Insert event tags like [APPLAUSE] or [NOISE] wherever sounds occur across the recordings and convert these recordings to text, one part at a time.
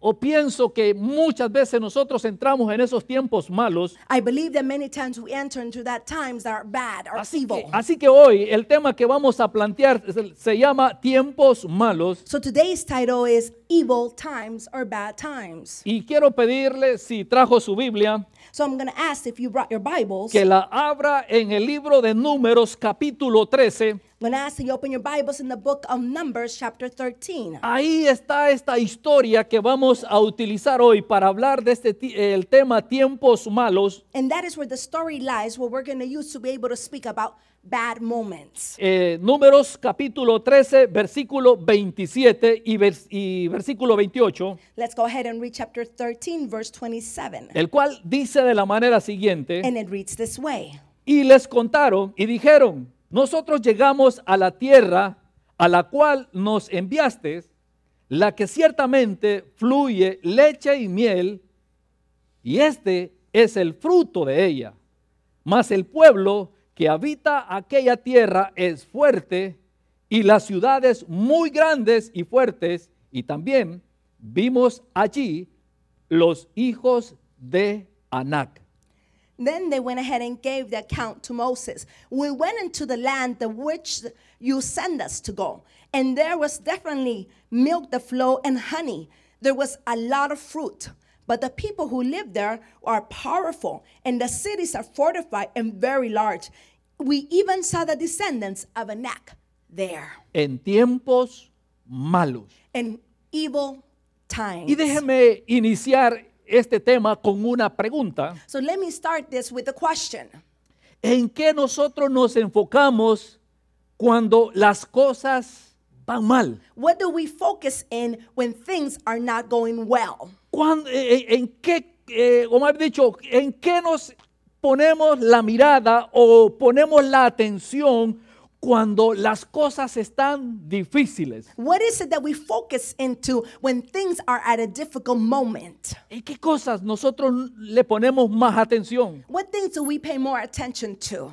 o pienso que muchas veces nosotros entramos en esos tiempos malos. así Que, así que hoy el tema que vamos a plantear se, llama tiempos malos. So today's title is evil times or bad times. Y quiero pedirle si trajo su Biblia. Que la abra en el libro de Números capítulo 13. When I ask you open your Bibles in the book of Numbers chapter 13. Ahí está esta historia que vamos a utilizar hoy para hablar de este el tema tiempos malos. And that is where the story lies where we're going to use to be able to speak about bad moments. Eh, números capítulo 13, versículo 27 y, vers y, versículo 28. Let's go ahead and read chapter 13, verse 27. El cual dice de la manera siguiente. And it reads this way. Y les contaron y dijeron nosotros llegamos a la tierra a la cual nos enviaste, la que ciertamente fluye leche y miel, y este es el fruto de ella. Mas el pueblo que habita aquella tierra es fuerte, y las ciudades muy grandes y fuertes, y también vimos allí los hijos de Anac. Then they went ahead and gave the account to Moses. We went into the land the which you sent us to go, and there was definitely milk the flow, and honey. There was a lot of fruit. But the people who live there are powerful, and the cities are fortified and very large. We even saw the descendants of Anak there. En tiempos malos. in evil times. Y déjeme iniciar este tema con una pregunta. So let me start this with a question. ¿En qué nosotros nos enfocamos cuando las cosas van mal? What do we focus in when things are not going well? Eh, eh, en, qué, eh, o dicho, en qué nos ponemos la mirada o ponemos la atención cuando las cosas están difíciles? What is it that we focus into when things are at a difficult moment? ¿Y qué cosas nosotros le ponemos más atención? What things do we pay more attention to?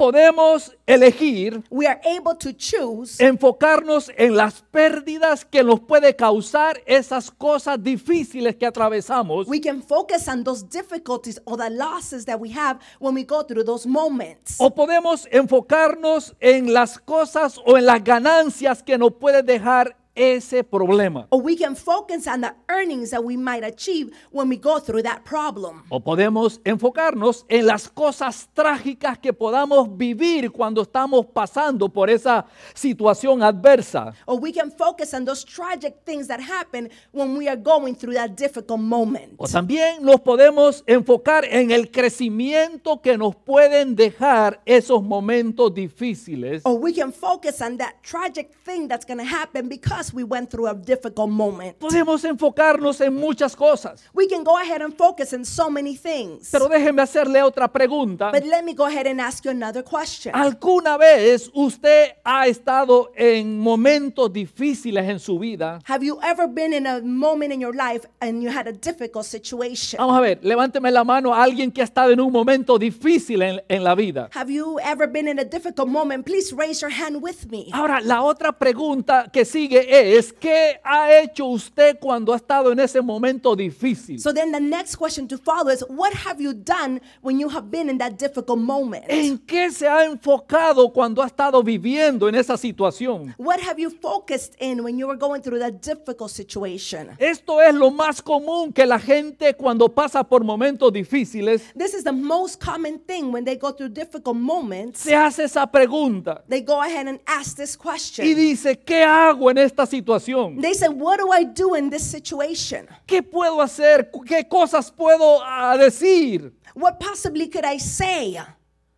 podemos elegir We are able to choose enfocarnos en las pérdidas que nos puede causar esas cosas difíciles que atravesamos. We can focus difficulties the we have moments. O podemos enfocarnos en las cosas o en las ganancias que nos puede dejar ese problema. Or we can focus on the earnings that we might achieve when we go through that problem. O podemos enfocarnos en las cosas trágicas que podamos vivir cuando estamos pasando por esa situación adversa. Or we can focus on those tragic things that happen when we are going through that difficult moment. O también nos podemos enfocar en el crecimiento que nos pueden dejar esos momentos difíciles. Or we can focus on that tragic thing that's going to happen because we went through a difficult moment. Podemos enfocarnos en muchas cosas. We can go ahead and focus in so many things. Pero déjeme hacerle otra pregunta. But let me go ahead and ask you another question. ¿Alguna vez usted ha estado en momentos difíciles en su vida? Have you ever been in a moment in your life and you had a difficult situation? Vamos a ver, levánteme la mano a alguien que ha estado en un momento difícil en, en la vida. Have you ever been in a difficult moment? Please raise your hand with me. Ahora, la otra pregunta que sigue es, ¿qué ha hecho usted cuando ha estado en ese momento difícil? So then the next question to follow is, what have you done when you have been in that difficult moment? ¿En qué se ha enfocado cuando ha estado viviendo en esa situación? What have you focused in when you were going through that difficult situation? Esto es lo más común que la gente cuando pasa por momentos difíciles. This is the most common thing when they go through difficult moments. Se hace esa pregunta. They go ahead and ask this question. Y dice, ¿qué hago en esta esta situación? They said, what do I do in this situation? ¿Qué puedo hacer? ¿Qué cosas puedo ah, decir? What possibly could I say?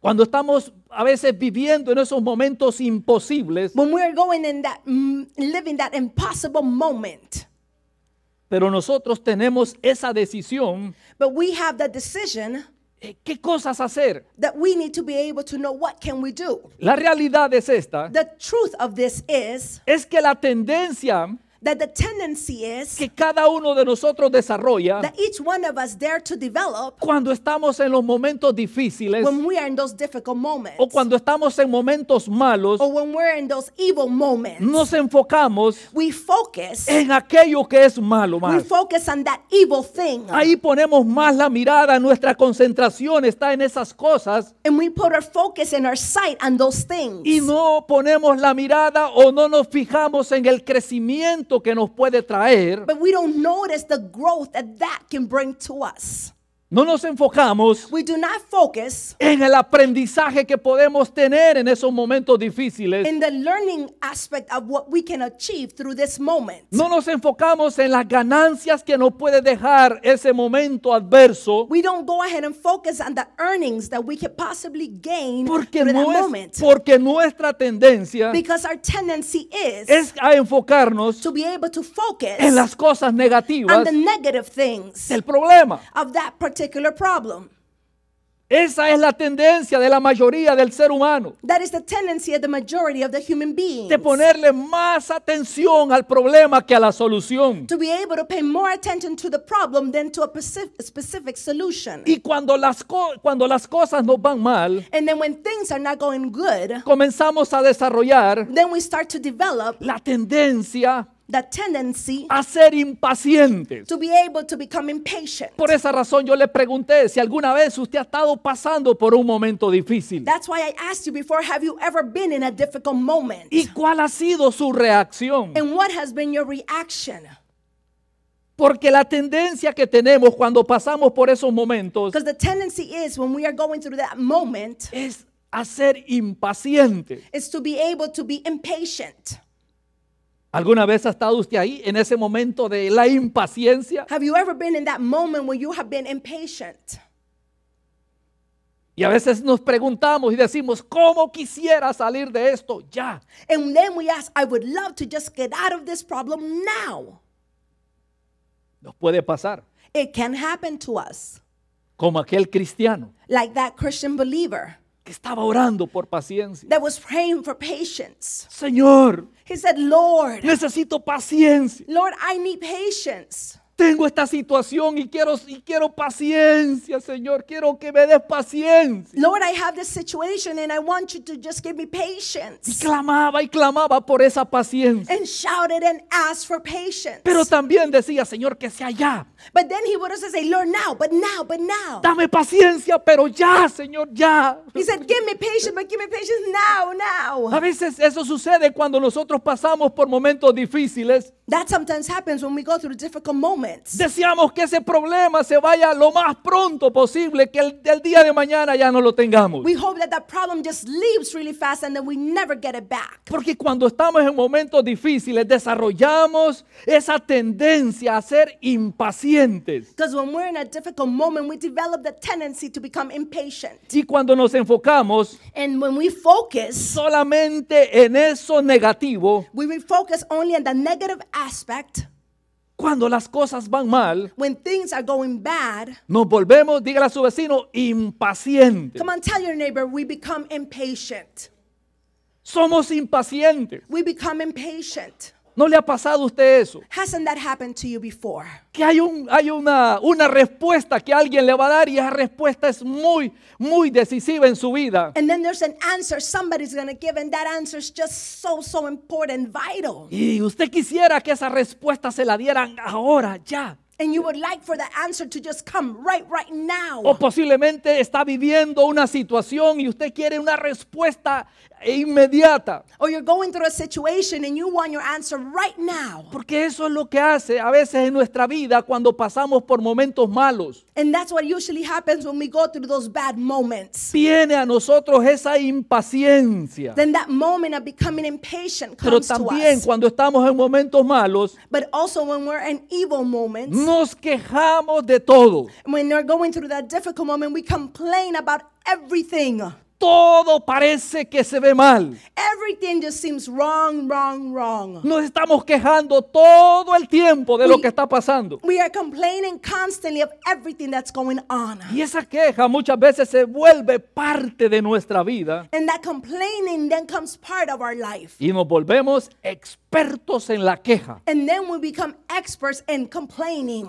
Cuando estamos a veces viviendo en esos momentos imposibles, When are going in that, mm, living that impossible moment. pero nosotros tenemos esa decisión But we have the decision eh, qué cosas hacer. That we need to be able to know what can we do. La realidad es esta. The truth of this is es que la tendencia que cada uno de nosotros desarrolla cuando estamos en los momentos difíciles o cuando estamos en momentos malos or nos enfocamos we focus, en aquello que es malo más. ahí ponemos más la mirada nuestra concentración está en esas cosas and we put our and sight y no ponemos la mirada o no nos fijamos en el crecimiento que nos puede traer. But we don't notice the growth that that can bring to us. No nos enfocamos We do not focus en el aprendizaje que podemos tener en esos momentos difíciles. In the learning aspect of what we can achieve through this moment. No nos enfocamos en las ganancias que nos puede dejar ese momento adverso. We don't go ahead and focus on the earnings that we could possibly gain porque no that es, moment. Porque nuestra tendencia Because our tendency is es a enfocarnos to be able to focus en las cosas negativas on the negative things del problema. Of that particular particular problem. Esa es la tendencia de la mayoría del ser humano. That is the tendency of the majority of the human beings. De ponerle más atención al problema que a la solución. To be able to pay more attention to the problem than to a specific solution. Y cuando las cuando las cosas nos van mal, and then when things are not going good, comenzamos a desarrollar then we start to develop la tendencia the tendency a ser impacientes. To be able to become impatient. Por esa razón yo le pregunté si alguna vez usted ha estado pasando por un momento difícil. That's why I asked you before, have you ever been in a difficult moment? ¿Y cuál ha sido su reacción? And what has been your reaction? Porque la tendencia que tenemos cuando pasamos por esos momentos the tendency is when we are going through that moment, es a ser impaciente. Is to be able to be impatient. ¿Alguna vez ha estado usted ahí en ese momento de la impaciencia? Have you ever been in that moment when you have been impatient? Y a veces nos preguntamos y decimos, ¿cómo quisiera salir de esto ya? And then we ask, I would love to just get out of this problem now. Nos puede pasar. It can happen to us. Como aquel cristiano. Like that Christian believer que estaba orando por paciencia. That was praying Señor, he said, Lord, necesito paciencia. Lord, I need patience tengo esta situación y quiero, y quiero paciencia, Señor. Quiero que me des paciencia. Lord, I have this situation and I want you to just give me patience. Y clamaba y clamaba por esa paciencia. And shouted and asked for patience. Pero también decía, Señor, que sea ya. But then he would also say, Lord, now, but now, but now. Dame paciencia, pero ya, Señor, ya. He said, give me patience, but give me patience now, now. A veces eso sucede cuando nosotros pasamos por momentos difíciles. That sometimes happens when we go through difficult moments moments. Deseamos que ese problema se vaya lo más pronto posible, que el, el día de mañana ya no lo tengamos. We hope that that problem just leaves really fast and then we never get it back. Porque cuando estamos en momentos difíciles desarrollamos esa tendencia a ser impacientes. Because when we're in a difficult moment we develop the tendency to become impatient. Y cuando nos enfocamos and when we focus solamente en eso negativo, we focus only on the negative aspect cuando las cosas van mal, When things are going bad, nos volvemos, dígale a su vecino, impacientes. come on, tell your neighbor, we become impatient. Somos impacientes. We become impatient. ¿No le ha pasado a usted eso? Que hay, un, hay una, una respuesta que alguien le va a dar y esa respuesta es muy, muy decisiva en su vida. Y usted quisiera que esa respuesta se la dieran ahora, ya. And you would like for the answer to just come right, right now. O posiblemente está viviendo una situación y usted quiere una respuesta inmediata. Or you're going through a situation and you want your answer right now. Porque eso es lo que hace a veces en nuestra vida cuando pasamos por momentos malos. And that's what usually happens when we go through those bad moments. Viene a nosotros esa impaciencia. Then that moment of becoming impatient comes to us. Pero también cuando estamos en momentos malos. But also when we're in evil moments nos quejamos de todo. When we're going through that difficult moment, we complain about everything todo parece que se ve mal. Everything just seems wrong, wrong, wrong. Nos estamos quejando todo el tiempo de we, lo que está pasando. We are complaining constantly of everything that's going on. Y esa queja muchas veces se vuelve parte de nuestra vida. And that complaining then comes part of our life. Y nos volvemos expertos en la queja. And then we become experts in complaining.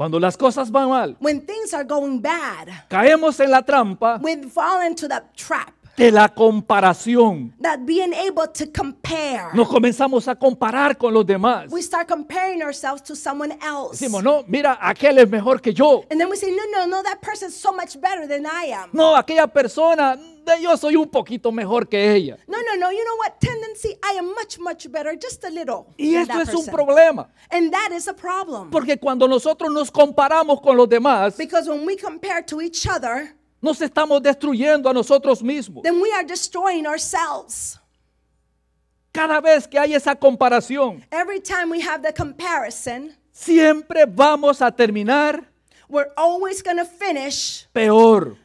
Cuando las cosas van mal, when things are going bad, caemos en la trampa we fall into the trap de la comparación. That being able to compare. Nos comenzamos a comparar con los demás. We start comparing ourselves to someone else. Decimos, no, mira, aquel es mejor que yo. And then we say, no, no, no, that person is so much better than I am. No, aquella persona yo soy un poquito mejor que ella. No, no, no, you know what tendency I am much much better just a little. Y esto es un problema. And that is a problem. Porque cuando nosotros nos comparamos con los demás, because when we compare to each other, nos estamos destruyendo a nosotros mismos. Cada vez que hay esa comparación, Every time we have siempre vamos a terminar we're peor.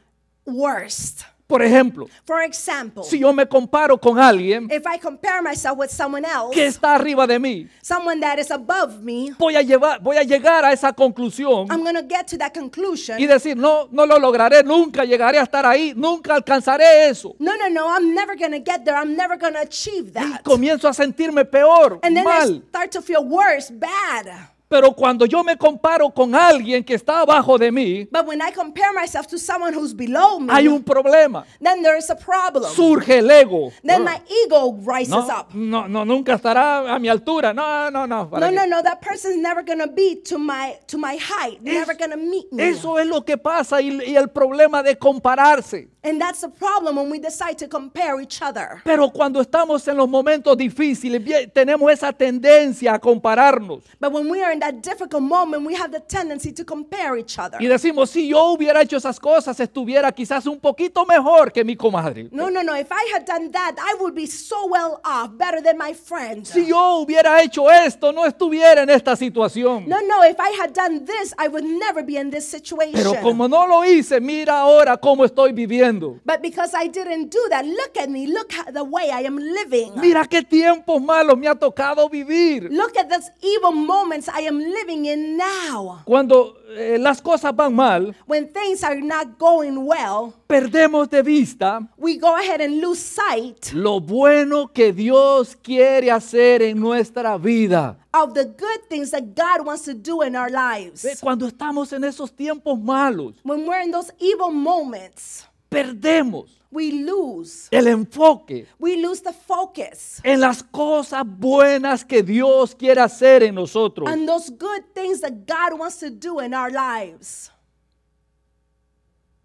Worst. Por ejemplo, For example, si yo me comparo con alguien if I compare myself with someone else, que está arriba de mí, someone that is above me, voy, a llevar, voy a llegar a esa conclusión I'm gonna get to that conclusion, y decir, no, no lo lograré, nunca llegaré a estar ahí, nunca alcanzaré eso. No, no, no, I'm never gonna get there, I'm never gonna achieve that. Y comienzo a sentirme peor, And then mal. I start to feel worse, bad. Pero cuando yo me comparo con alguien que está abajo de mí, But when I compare myself to someone who's below me, hay un problema. Then there is a problem. Surge el ego. Then ah. my ego rises no, up. No, no, nunca estará a mi altura. No, no, no. No, no, no. That person's never gonna be to my to my height. Never going gonna meet me. Eso es lo que pasa y el problema de compararse. And that's the problem when we decide to compare each other. Pero cuando estamos en los momentos difíciles, tenemos esa tendencia a compararnos. But when we are in that difficult moment, we have the tendency to compare each other. Y decimos, si yo hubiera hecho esas cosas, estuviera quizás un poquito mejor que mi comadre. No, no, no. If I had done that, I would be so well off, better than my friend. Si yo hubiera hecho esto, no estuviera en esta situación. No, no. If I had done this, I would never be in this situation. Pero como no lo hice, mira ahora cómo estoy viviendo. But because I didn't do that, look at me, look at the way I am living. Mira qué tiempos malos me ha tocado vivir. Look at those evil moments I am living in now. Cuando eh, las cosas van mal, when things are not going well, perdemos de vista we go ahead and lose sight lo bueno que Dios quiere hacer en nuestra vida. Of the good things that God wants to do in our lives. Cuando estamos en esos tiempos malos, when we're in those evil moments, perdemos. We lose. El enfoque. We lose the focus. En las cosas buenas que Dios quiere hacer en nosotros. And those good things that God wants to do in our lives.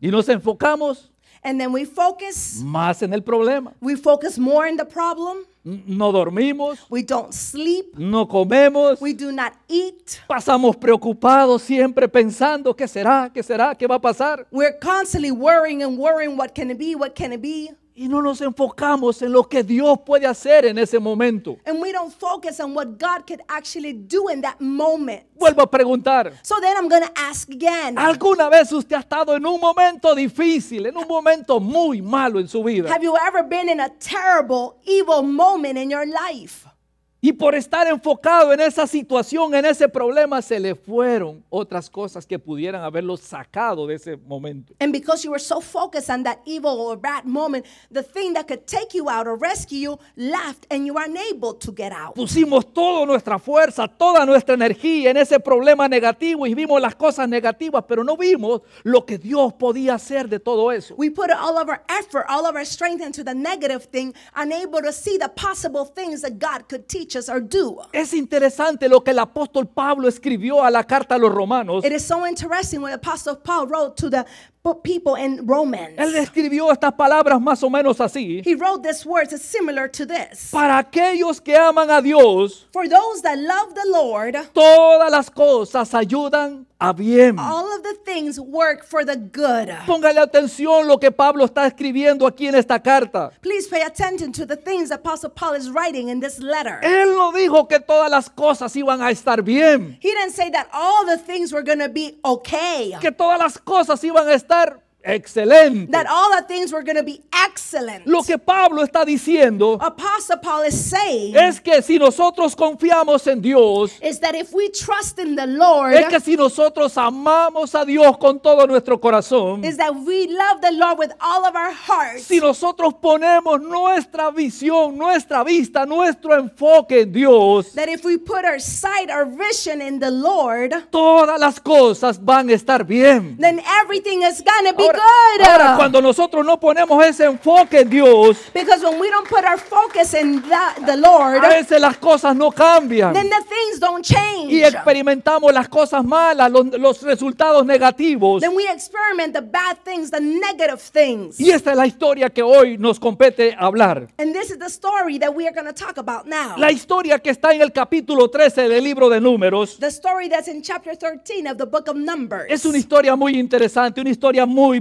Y nos enfocamos And then we focus más en el problema. We focus more in the problem. No dormimos. We don't sleep. No comemos. We do not eat. Pasamos preocupados siempre pensando qué será, qué será, qué va a pasar. We're constantly worrying and worrying what can it be, what can it be. Y no nos enfocamos en lo que Dios puede hacer en ese momento. we focus on what God could actually do in that moment. Vuelvo a preguntar. So then I'm going to ask again. ¿Alguna vez usted ha estado en un momento difícil, en un momento muy malo en su vida? Have you ever been in a terrible, evil moment in your life? Y por estar enfocado en esa situación, en ese problema, se le fueron otras cosas que pudieran haberlo sacado de ese momento. And because you were so focused on that evil or bad moment, the thing that could take you out or rescue you left and you are unable to get out. Pusimos toda nuestra fuerza, toda nuestra energía en ese problema negativo y vimos las cosas negativas, pero no vimos lo que Dios podía hacer de todo eso. We put all of our effort, all of our strength into the negative thing, unable to see the possible things that God could teach es interesante lo que el apóstol Pablo escribió a la carta a los romanos people in Romans. Él escribió estas palabras más o menos así. He wrote these words similar to this. Para aquellos que aman a Dios, for those that love the Lord, todas las cosas ayudan a bien. All of the things work for the good. Póngale atención lo que Pablo está escribiendo aquí en esta carta. Please pay attention to the things that Apostle Paul is writing in this letter. Él no dijo que todas las cosas iban a estar bien. He didn't say that all the things were going to be okay. Que todas las cosas iban a estar estar excelente. Lo que Pablo está diciendo es que si nosotros confiamos en Dios, es que si nosotros amamos a Dios con todo nuestro corazón, si nosotros ponemos nuestra visión, nuestra vista, nuestro enfoque en Dios, todas las cosas van a estar bien. Then everything is going ahora, cuando nosotros no ponemos ese enfoque en Dios, a veces las cosas no cambian. Y experimentamos las cosas malas, los, resultados negativos. Y esta es la historia que hoy nos compete hablar. La historia que está en el capítulo 13 del libro de Números. Es una historia muy interesante, una historia muy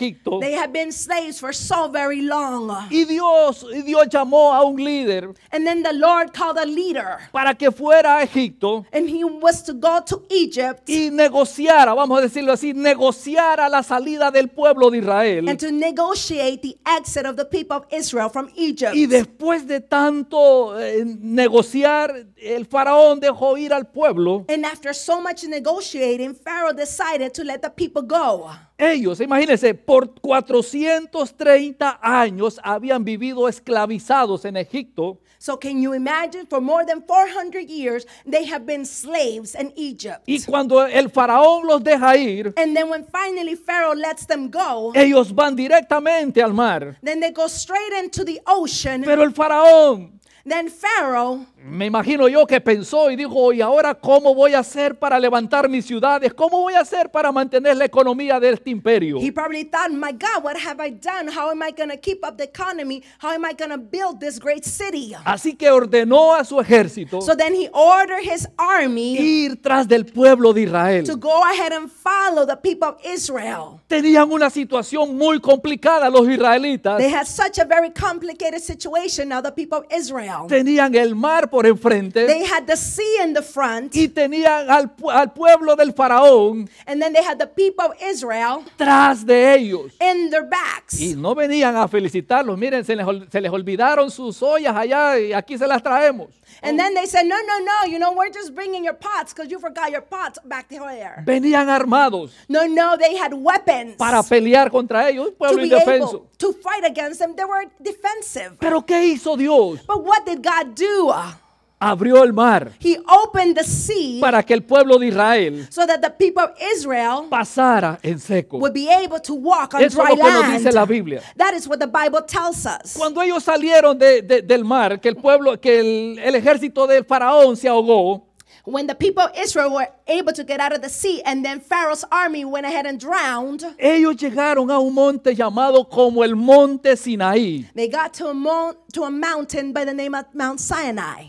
Egipto. They had been slaves for so very long. Y Dios, y Dios llamó a un líder. And then the Lord called a leader. Para que fuera a Egipto. And he was to go to Egypt. Y negociara, vamos a decirlo así, negociara la salida del pueblo de Israel. And to negotiate the exit of the people of Israel from Egypt. Y después de tanto eh, negociar, el faraón dejó ir al pueblo. And after so much negotiating, Pharaoh decided to let the people go. Ellos, imagínense, por 430 años habían vivido esclavizados en Egipto. So can you imagine for more than 400 years they have been slaves in Egypt. Y cuando el faraón los deja ir, and then when finally Pharaoh lets them go, ellos van directamente al mar. Then they go straight into the ocean. Pero el faraón Then Pharaoh me imagino yo que pensó y dijo, ¿y ahora cómo voy a hacer para levantar mis ciudades? ¿Cómo voy a hacer para mantener la economía de este imperio? Así que ordenó a su ejército ir tras del pueblo de Israel. Tenían una situación muy complicada los israelitas. Tenían el mar por enfrente. They had the sea in the front. Y tenían al, al pueblo del faraón. And then they had the people of Israel. Tras de ellos. In their backs. Y no venían a felicitarlos. Miren, se les, se les olvidaron sus ollas allá y aquí se las traemos. And oh. then they said, no, no, no, you know, we're just bringing your pots because you forgot your pots back there. Venían armados. No, no, they had weapons. Para pelear contra ellos, un pueblo indefenso. To fight against them, they were defensive. Pero ¿qué hizo Dios? But what did God do? abrió el mar He opened the sea para que el pueblo de Israel, so that the people of Israel pasara en seco. Would be able to walk on Eso es lo que nos dice la Biblia. That is what the Bible tells us. Cuando ellos salieron de, de, del mar, que el pueblo, que el, el ejército del faraón se ahogó, when the people of Israel were able to get out of the sea and then Pharaoh's army went ahead and drowned. Ellos llegaron a un monte llamado como el monte Sinaí. They got to a, to a mountain by the name of Mount Sinai.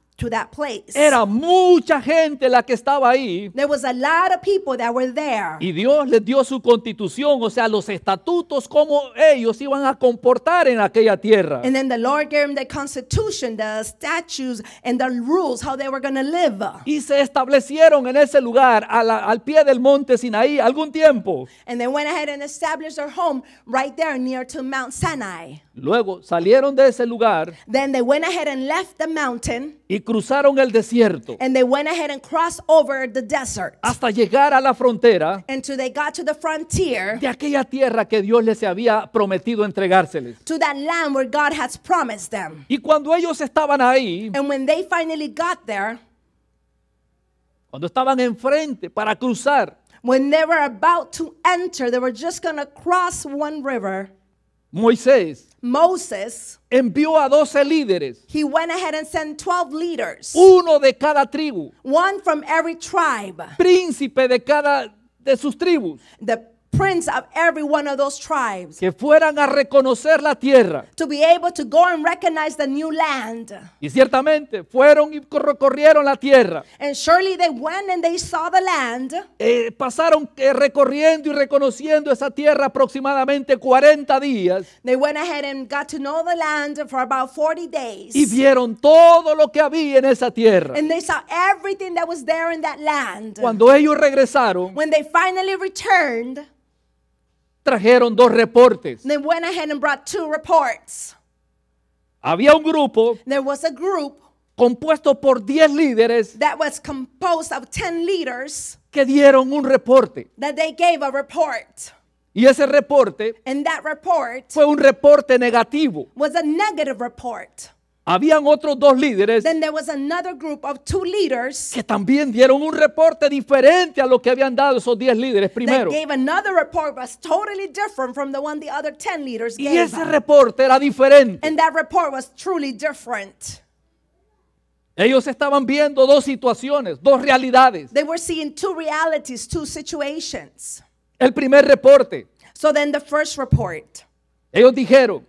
to that place. Era mucha gente la que estaba ahí. There was a lot of people that were there. Y Dios les dio su constitución, o sea, los estatutos cómo ellos iban a comportar en aquella tierra. And then the Lord gave them the constitution, the statutes and the rules how they were going to live. Y se establecieron en ese lugar al, al pie del monte Sinaí algún tiempo. And they went ahead and established their home right there near to Mount Sinai. Luego salieron de ese lugar. Then they went ahead and left the mountain. Y cruzaron el desierto. And they went ahead and crossed over the desert. Hasta llegar a la frontera. Until they got to the frontier. De aquella tierra que Dios les había prometido entregárseles. To that land where God has promised them. Y cuando ellos estaban ahí. And when they finally got there. Cuando estaban enfrente para cruzar. When they were about to enter, they were just going to cross one river. Moisés Moses envió a 12 líderes. He went ahead and sent 12 leaders. Uno de cada tribu. One from every tribe. Príncipe de cada de sus tribus. The prince of every one of those tribes. Que fueran a reconocer la tierra. To be able to go and recognize the new land. Y ciertamente fueron y recorrieron la tierra. And surely they went and they saw the land. Eh, pasaron eh, recorriendo y reconociendo esa tierra aproximadamente 40 días. They went ahead and got to know the land for about 40 days. Y vieron todo lo que había en esa tierra. And they saw everything that was there in that land. Cuando ellos regresaron, when they finally returned, trajeron dos reportes. They went ahead and brought two reports. Había un grupo There was a group compuesto por 10 líderes that was composed of 10 leaders que dieron un reporte. That they gave a report. Y ese reporte And that report fue un reporte negativo. Was a negative report. Habían otros dos líderes que también dieron un reporte diferente a lo que habían dado esos diez líderes primero. Y ese reporte era diferente. Ellos estaban viendo dos situaciones, dos realidades. El primer reporte. Ellos dijeron.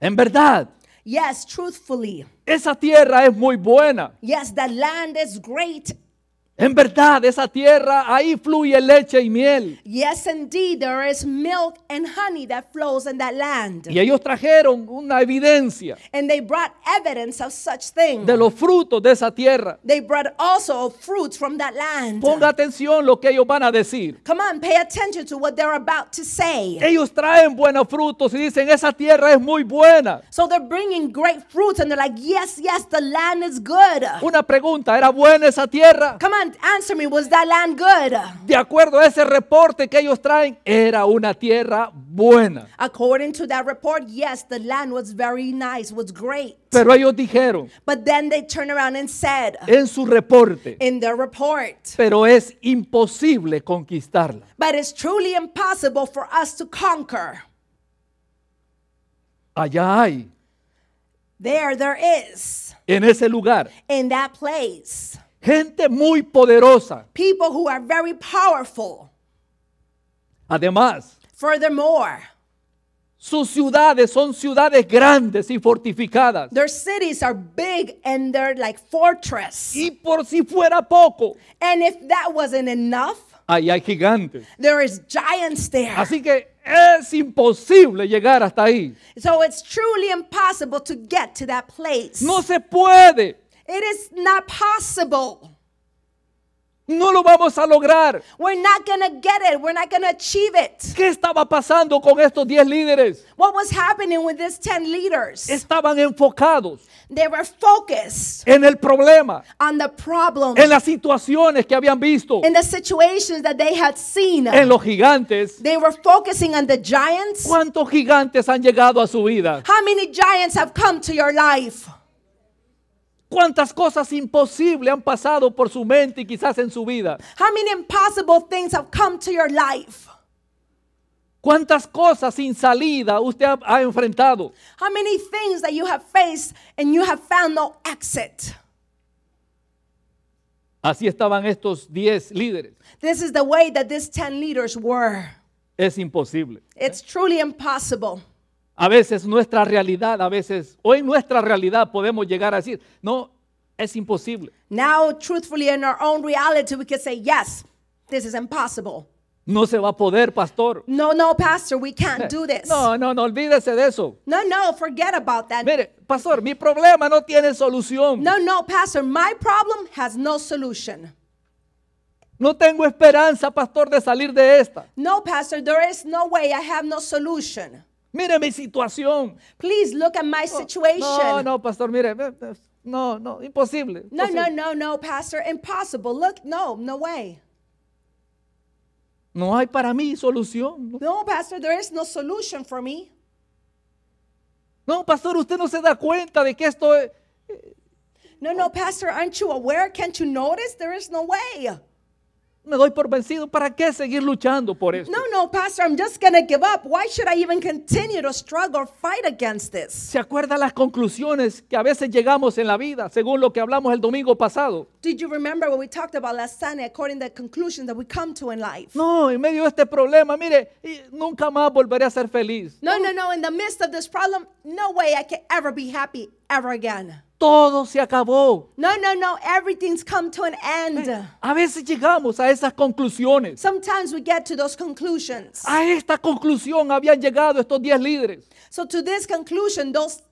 En verdad. Yes, truthfully. Esa tierra es muy buena. Yes, the land is great En verdad, esa tierra ahí fluye leche y miel. Yes, indeed, there is milk and honey that flows in that land. Y ellos trajeron una evidencia. And they brought evidence of such things. De los frutos de esa tierra. They brought also fruits from that land. Ponga atención lo que ellos van a decir. Come on, pay attention to what they're about to say. Ellos traen buenos frutos y dicen esa tierra es muy buena. So they're bringing great fruits and they're like, yes, yes, the land is good. Una pregunta, ¿era buena esa tierra? Come on, Answer me, was that land good? De acuerdo a ese reporte que ellos traen, era una tierra buena. According to that report, yes, the land was very nice, was great. Pero ellos dijeron, But then they turned around and said, en su reporte, in their report, pero es imposible conquistarla. But it's truly impossible for us to conquer. Allá hay. There, there is. En ese lugar. In that place. Gente muy poderosa. People who are very powerful. Además, furthermore, sus ciudades son ciudades grandes y fortificadas. Their cities are big and they're like fortress. Y por si fuera poco. And if that wasn't enough, ahí hay gigantes. There is giants there. Así que es imposible llegar hasta ahí. So it's truly impossible to get to that place. No se puede. It is not possible. No lo vamos a lograr. We're not going to get it. We're not going to achieve it. ¿Qué estaba pasando con estos 10 líderes? What was happening with these 10 leaders? Estaban enfocados. They were focused en el problema. On the problem. En las situaciones que habían visto. In the situations that they had seen. En los gigantes. They were focusing on the giants. ¿Cuántos gigantes han llegado a su vida? How many giants have come to your life? ¿Cuántas cosas imposibles han pasado por su mente y quizás en su vida? How many impossible things have come to your life? ¿Cuántas cosas sin salida usted ha, ha, enfrentado? How many things that you have faced and you have found no exit? Así estaban estos 10 líderes. This is the way that these 10 leaders were. Es imposible. It's truly impossible. A veces nuestra realidad, a veces hoy nuestra realidad podemos llegar a decir, no, es imposible. Now, truthfully, in our own reality, we can say, yes, this is impossible. No se va a poder, pastor. No, no, pastor, we can't do this. No, no, no, olvídese de eso. No, no, forget about that. Mire, pastor, mi problema no tiene solución. No, no, pastor, my problem has no solution. No tengo esperanza, pastor, de salir de esta. No, pastor, there is no way. I have no solution. Mire mi situación. Please look at my situation. No, no, pastor, mire. No, no, imposible. No, no, no, no, pastor, impossible. Look, no, no way. No hay para mí solución. No, pastor, there is no solution for me. No, pastor, usted no se da cuenta de que esto eh, No, no, oh. pastor, aren't you aware? Can't you notice? There is no way me doy por vencido. ¿Para qué seguir luchando por eso No, no, pastor, I'm just gonna give up. Why should I even continue to struggle, or fight against this? ¿Se acuerda las conclusiones que a veces llegamos en la vida, según lo que hablamos el domingo pasado? Did you remember what we talked about last Sunday according to the conclusion that we come to in life? No, en medio de este problema, mire, nunca más volveré a ser feliz. No, no, no, in the midst of this problem, no way I can ever be happy ever again todo se acabó. No, no, no, everything's come to an end. A veces llegamos a esas conclusiones. Sometimes we get to those conclusions. A esta conclusión habían llegado estos 10 líderes. So to this conclusion those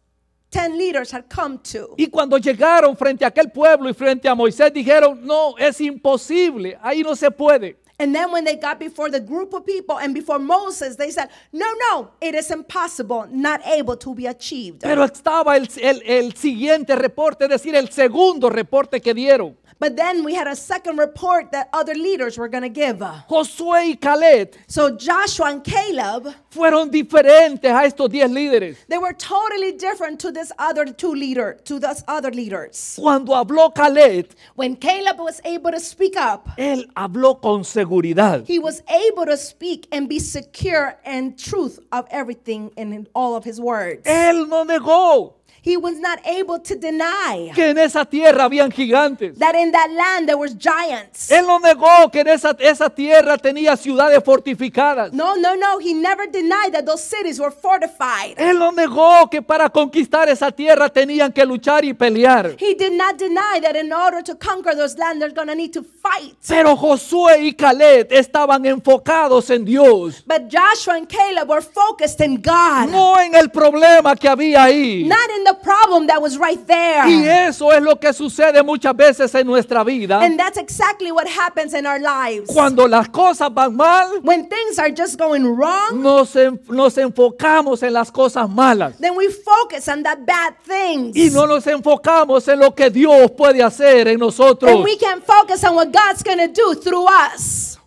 leaders had come to. Y cuando llegaron frente a aquel pueblo y frente a Moisés dijeron, "No, es imposible, ahí no se puede." And then when they got before the group of people and before Moses, they said, no, no, it is impossible, not able to be achieved. Pero estaba el, el, el siguiente reporte, es decir, el segundo reporte que dieron. But then we had a second report that other leaders were going to give. Josué y Caleb. So Joshua and Caleb fueron diferentes a estos diez líderes. They were totally different to this other two leader, to those other leaders. Cuando habló Caleb, when Caleb was able to speak up, él habló con seguridad He was able to speak and be secure and truth of everything and in all of his words. Él no negó he was not able to deny que en esa tierra habían gigantes. that in that land there was giants. Él no negó que en esa, esa tierra tenía ciudades fortificadas. No, no, no, he never denied that those cities were fortified. Él no negó que para conquistar esa tierra tenían que luchar y pelear. He did not deny that in order to conquer those land they're going to need to fight. Pero Josué y Caleb estaban enfocados en Dios. But Joshua and Caleb were focused in God. No en el problema que había ahí. Not in the the problem that was right there. Y eso es lo que sucede muchas veces en nuestra vida. And that's exactly what happens in our lives. Cuando las cosas van mal, when things are just going wrong, nos, en, nos enfocamos en las cosas malas. Then we focus on the bad things. Y no nos enfocamos en lo que Dios puede hacer en nosotros. And we can focus on what God's going to do through us.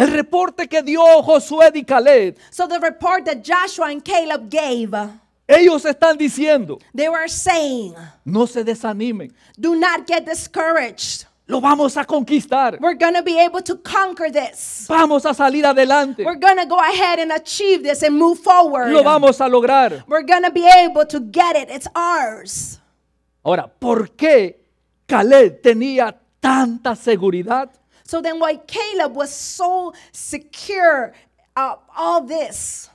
El reporte que dio Josué y Caleb. So the report that Joshua and Caleb gave. Ellos están diciendo. They were saying. No se desanimen. Do not get discouraged. Lo vamos a conquistar. We're gonna be able to conquer this. Vamos a salir adelante. We're gonna go ahead and achieve this and move forward. Lo vamos a lograr. We're gonna be able to get it. It's ours. Ahora, ¿por qué Caleb tenía tanta seguridad? So then, why Caleb was so secure of all this?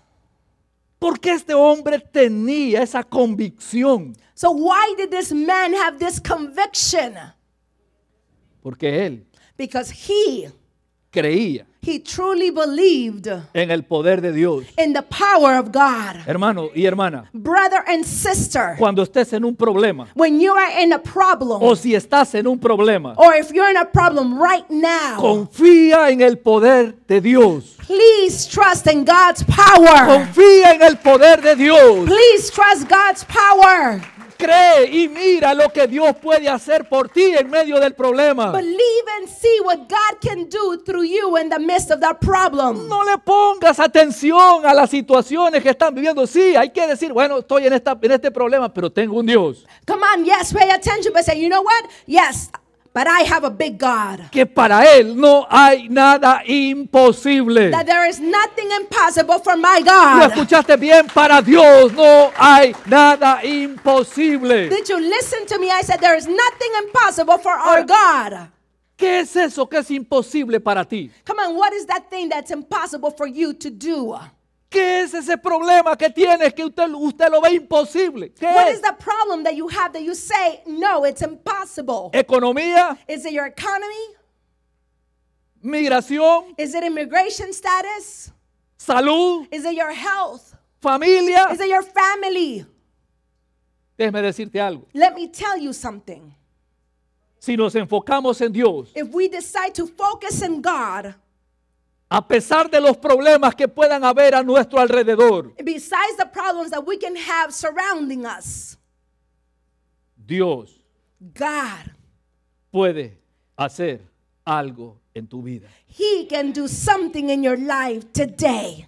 Porque este hombre tenía esa convicción. So why did this man have this conviction? Porque él. Because he creía He truly believed en el poder de Dios. in the power of God. Hermano y hermana, Brother and sister, cuando estés en un problema when you are in a problem, o si estás en un problema, or if you're in a problem right now, confía en el poder de Dios. please trust in God's power. Confía en el poder de Dios. Please trust God's power. Cree y mira lo que Dios puede hacer por ti en medio del problema. Believe and see what God can do through you in the midst of that problem. No le pongas atención a las situaciones que están viviendo. Sí, hay que decir, bueno, estoy en, esta, en este problema, pero tengo un Dios. Come on, yes, pay attention, but say, you know what? Yes, But I have a big God. Que para él no hay nada imposible. That there is nothing impossible for my God. ¿Lo escuchaste bien? Para Dios no hay nada imposible. Did you listen to me? I said there is nothing impossible for our God. ¿Qué es eso que es imposible para ti? Come on, what is that thing that's impossible for you to do? ¿Qué es ese problema que tienes que usted, usted lo ve imposible? ¿Qué What is the problem that you have that you say, no, it's impossible? ¿Economía? Is it your economy? ¿Migración? Is it immigration status? ¿Salud? Is it your health? ¿Familia? Is it your family? Déjeme decirte algo. Let me tell you something. Si nos enfocamos en Dios, If we decide to focus in God, a pesar de los problemas que puedan haber a nuestro alrededor. Dios. God. Puede hacer algo en tu vida.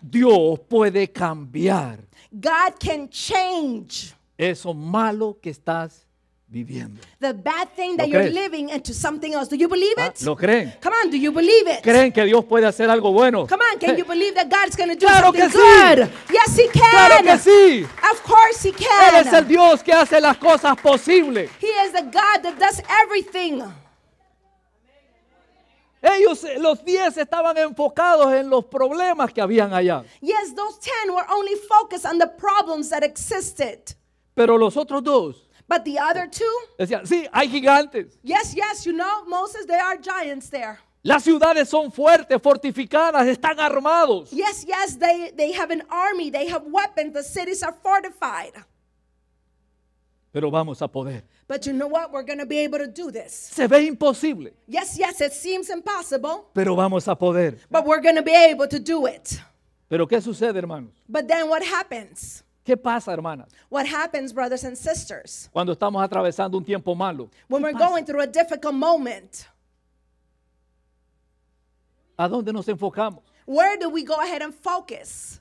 Dios puede cambiar. can change. Eso malo que estás viviendo. The bad thing that you're living into something else. Do you believe ¿Ah? it? ¿Lo creen? Come on, do you believe it? ¿Creen que Dios puede hacer algo bueno? Come on, can [LAUGHS] you believe that God's going to do claro something que sí. good? Yes, he can. Claro que sí. Of course he can. Él es el Dios que hace las cosas posibles. He is the God that does everything. Ellos, eh, los 10 estaban enfocados en los problemas que habían allá. Yes, those 10 were only focused on the problems that existed. Pero los otros dos But the other two, decían, sí, hay gigantes. yes, yes, you know, Moses, there are giants there. Las ciudades son fuertes, fortificadas, están armados. Yes, yes, they, they have an army, they have weapons, the cities are fortified. Pero vamos a poder. But you know what? We're going to be able to do this. Se ve imposible, Yes, yes, it seems impossible, pero vamos a poder. but we're going to be able to do it. Pero ¿qué sucede, hermanos? But then what happens? ¿Qué pasa, hermanas? What happens, brothers and sisters? Cuando estamos atravesando un tiempo malo. When we're pasa? going through a difficult moment. ¿A dónde nos enfocamos? Where do we go ahead and focus?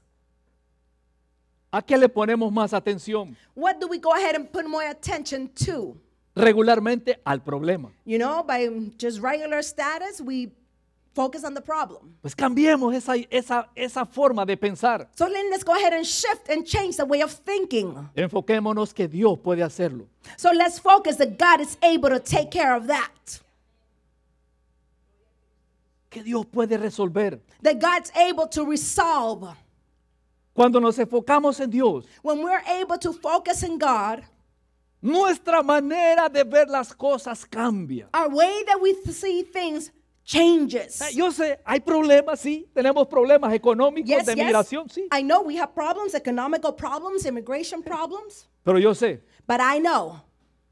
¿A qué le ponemos más atención? What do we go ahead and put more attention to? Regularmente al problema. You know, by just regular status, we Focus on the problem. Pues cambiemos esa, esa, esa forma de pensar. So then let's go ahead and shift and change the way of thinking. Enfoquémonos que Dios puede hacerlo. So let's focus that God is able to take care of that. Que Dios puede resolver. That God's able to resolve. Cuando nos enfocamos en Dios. When we're able to focus in God. Nuestra manera de ver las cosas cambia. Our way that we see things changes. Eh, yo sé, hay problemas, sí, tenemos problemas económicos yes, de yes. sí. I know we have problems, economical problems, immigration problems. Pero yo sé. But I know.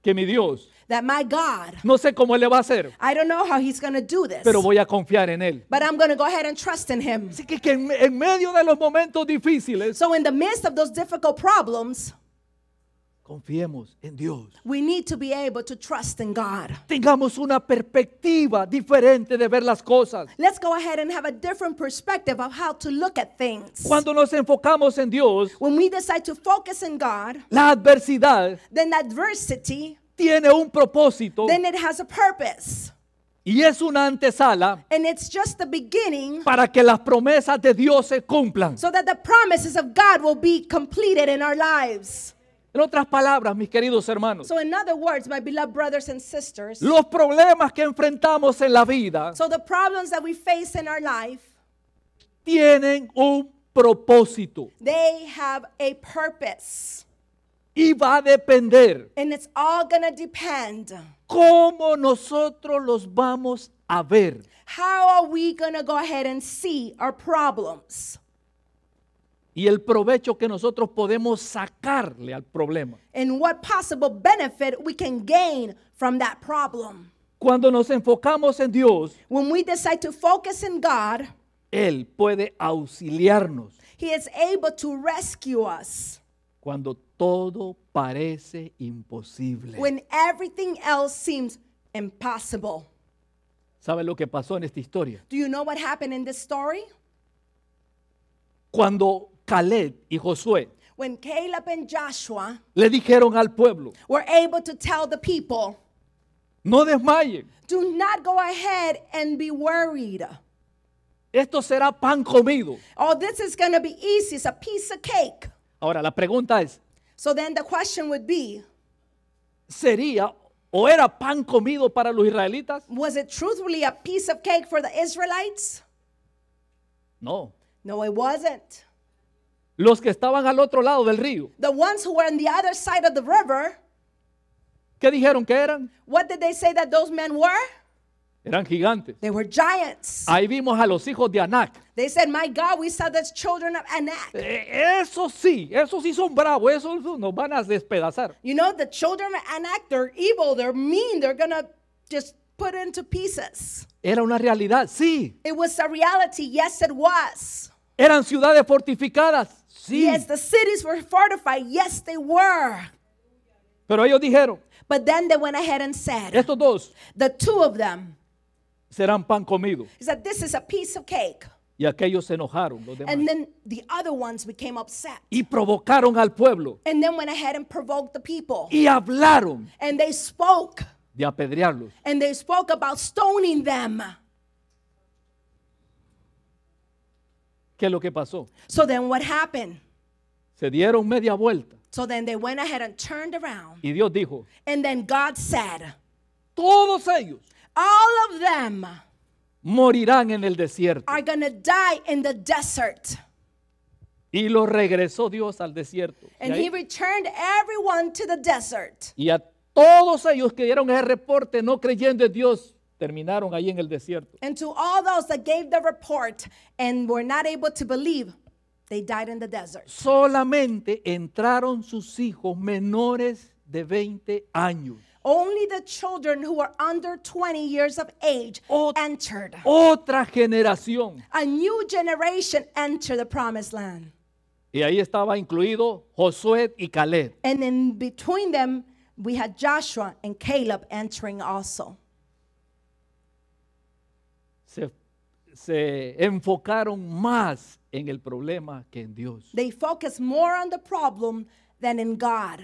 Que mi Dios that my God, no sé cómo le va a hacer. I don't know how he's going to do this. Pero voy a confiar en él. But I'm going to go ahead and trust in him. Así que, que en medio de los momentos difíciles. So in the midst of those difficult problems. Confiemos en Dios. We need to be able to trust in God. Tengamos una perspectiva diferente de ver las cosas. Let's go ahead and have a different perspective of how to look at things. Cuando nos enfocamos en Dios, when we decide to focus in God, la adversidad then adversity tiene un propósito. Then it has a purpose. Y es una antesala And it's just the beginning para que las promesas de Dios se cumplan. So that the promises of God will be completed in our lives. En otras palabras, mis queridos hermanos, so in other words, my beloved brothers and sisters, los problemas que enfrentamos en la vida so the problems that we face in our life, tienen un propósito. They have a purpose. Y va a depender. And it's all gonna depend. Cómo nosotros los vamos a ver. How are we gonna go ahead and see our problems? y el provecho que nosotros podemos sacarle al problema. And what possible benefit we can gain from that problem. Cuando nos enfocamos en Dios, When we decide to focus in God, él puede auxiliarnos. He is able to rescue us. Cuando todo parece imposible. When everything else seems impossible. ¿Sabe lo que pasó en esta historia? Do you know what happened in this story? Cuando Caleb y Josué When Caleb and Joshua le dijeron al pueblo, were able to tell the people, no desmayen, do not go ahead and be worried. Esto será pan comido. Oh, this is going to be easy. It's a piece of cake. Ahora la pregunta es, so then the question would be, ¿sería o era pan comido para los israelitas? Was it truthfully a piece of cake for the Israelites? No. No, it wasn't. Los que estaban al otro lado del río. The ones who were on the other side of the river. ¿Qué dijeron que eran? What did they say that those men were? Eran gigantes. They were giants. Ahí vimos a los hijos de Anak. They said, "My God, we saw those children of Anak." Eh, eso sí, eso sí son bravos, esos nos van a despedazar. You know, the children of Anak, they're evil, they're mean, they're gonna just put into pieces. Era una realidad, sí. It was a reality, yes, it was. Eran ciudades fortificadas. sí. Yes, the cities were fortified. Yes, they were. Pero ellos dijeron, But then they went ahead and said, estos dos the two of them serán pan comido. said, this is a piece of cake. Y aquellos se enojaron, los demás. And then the other ones became upset. y provocaron al pueblo. And then went ahead and provoked the people. Y hablaron And they spoke. de apedrearlos. And they spoke about stoning them. ¿Qué es lo que pasó? So then what happened? Se dieron media vuelta. So then they went ahead and turned around. Y Dios dijo. And then God said. Todos ellos. All of them. Morirán en el desierto. Are gonna die in the desert. Y lo regresó Dios al desierto. And he returned everyone to the desert. Y a todos ellos que dieron ese reporte no creyendo en Dios terminaron ahí en el desierto. And to all those that gave the report and were not able to believe, they died in the desert. Solamente entraron sus hijos menores de 20 años. Only the children who were under 20 years of age entered. Otra generación. A new generation entered the promised land. Y ahí estaba incluido Josué y Caleb. And in between them, we had Joshua and Caleb entering also se, se enfocaron más en el problema que en Dios. They focused more on the problem than in God.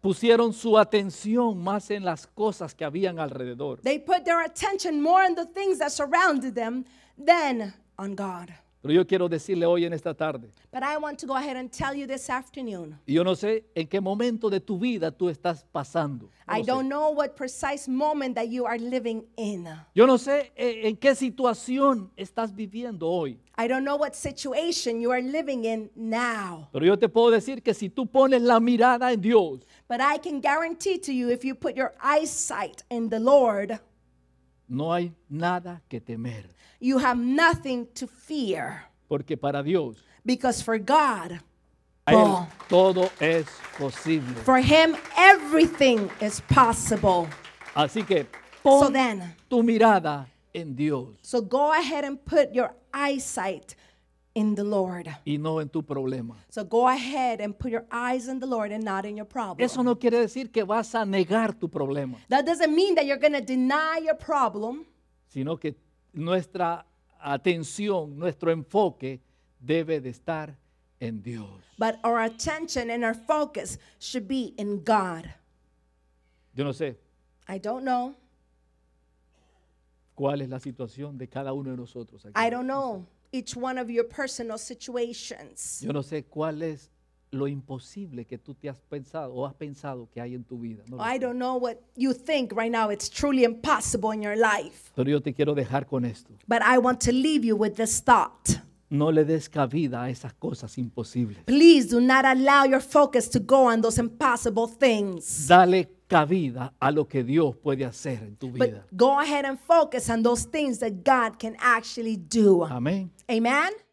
Pusieron su atención más en las cosas que habían alrededor. They put their attention more on the things that surrounded them than on God. Pero yo quiero decirle hoy en esta tarde. But I want to go ahead and tell you this afternoon. yo no sé en qué momento de tu vida tú estás pasando. No I don't sé. know what precise moment that you are living in. Yo no sé eh, en qué situación estás viviendo hoy. I don't know what situation you are living in now. Pero yo te puedo decir que si tú pones la mirada en Dios. But I can guarantee to you if you put your eyesight in the Lord. No hay nada que temer. You have nothing to fear. Porque para Dios. Because for God. todo es posible. For him everything is possible. Así que pon tu mirada en Dios. So go ahead and put your eyesight in the Lord. Y no en tu problema. So go ahead and put your eyes in the Lord and not in your problem. Eso no quiere decir que vas a negar tu problema. That doesn't mean that you're going to deny your problem. Sino que nuestra atención, nuestro enfoque debe de estar en Dios. But our attention and our focus should be in God. Yo no sé. I don't know. ¿Cuál es la situación de cada uno de nosotros aquí? I don't know. each one of your personal situations. Yo no sé cuál es lo imposible que tú te has pensado o has pensado que hay en tu vida. No I don't know what you think right now. It's truly impossible in your life. Pero yo te quiero dejar con esto. But I want to leave you with this thought. No le des cabida a esas cosas imposibles. Please do not allow your focus to go on those impossible things. Dale cabida a lo que Dios puede hacer en tu vida. But go ahead and focus on those things that God can actually do. Amén. Amen. Amen?